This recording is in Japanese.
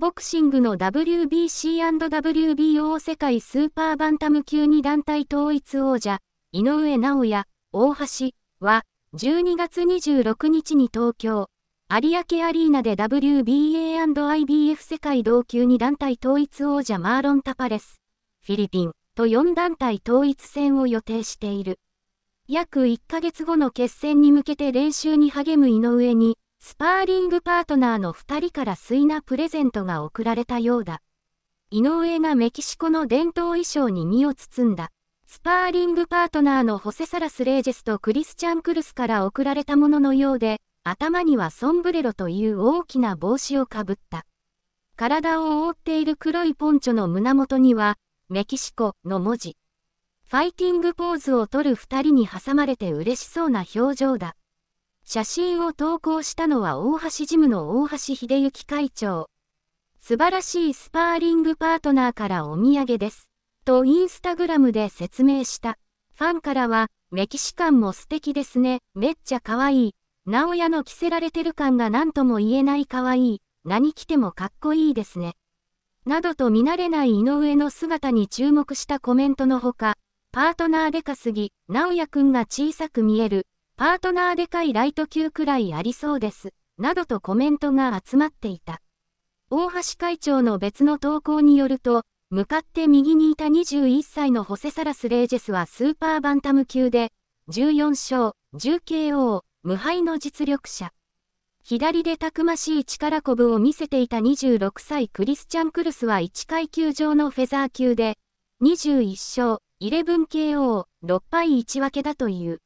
ボクシングの WBC&WBO 世界スーパーバンタム級に団体統一王者、井上尚弥、大橋は、12月26日に東京、有明アリーナで WBA&IBF 世界同級に団体統一王者マーロン・タパレス、フィリピンと4団体統一戦を予定している。約1ヶ月後の決戦に向けて練習に励む井上に、スパーリングパートナーの2人から粋なプレゼントが贈られたようだ。井上がメキシコの伝統衣装に身を包んだ。スパーリングパートナーのホセ・サラス・レージェスとクリスチャン・クルスから贈られたもののようで、頭にはソンブレロという大きな帽子をかぶった。体を覆っている黒いポンチョの胸元には、メキシコの文字。ファイティングポーズをとる2人に挟まれて嬉しそうな表情だ。写真を投稿したのは大橋ジムの大橋秀幸会長。素晴らしいスパーリングパートナーからお土産です。とインスタグラムで説明した。ファンからは、メキシカンも素敵ですね。めっちゃ可愛い。直屋の着せられてる感が何とも言えない可愛い。何着てもかっこいいですね。などと見慣れない井上の姿に注目したコメントのほか、パートナーでかすぎ、直也くんが小さく見える、パートナーでかいライト級くらいありそうです、などとコメントが集まっていた。大橋会長の別の投稿によると、向かって右にいた21歳のホセサラス・レイジェスはスーパーバンタム級で、14勝、10KO、無敗の実力者。左でたくましい力こぶを見せていた26歳クリスチャン・クルスは1階級上のフェザー級で、21勝、11KO、6敗1分けだという。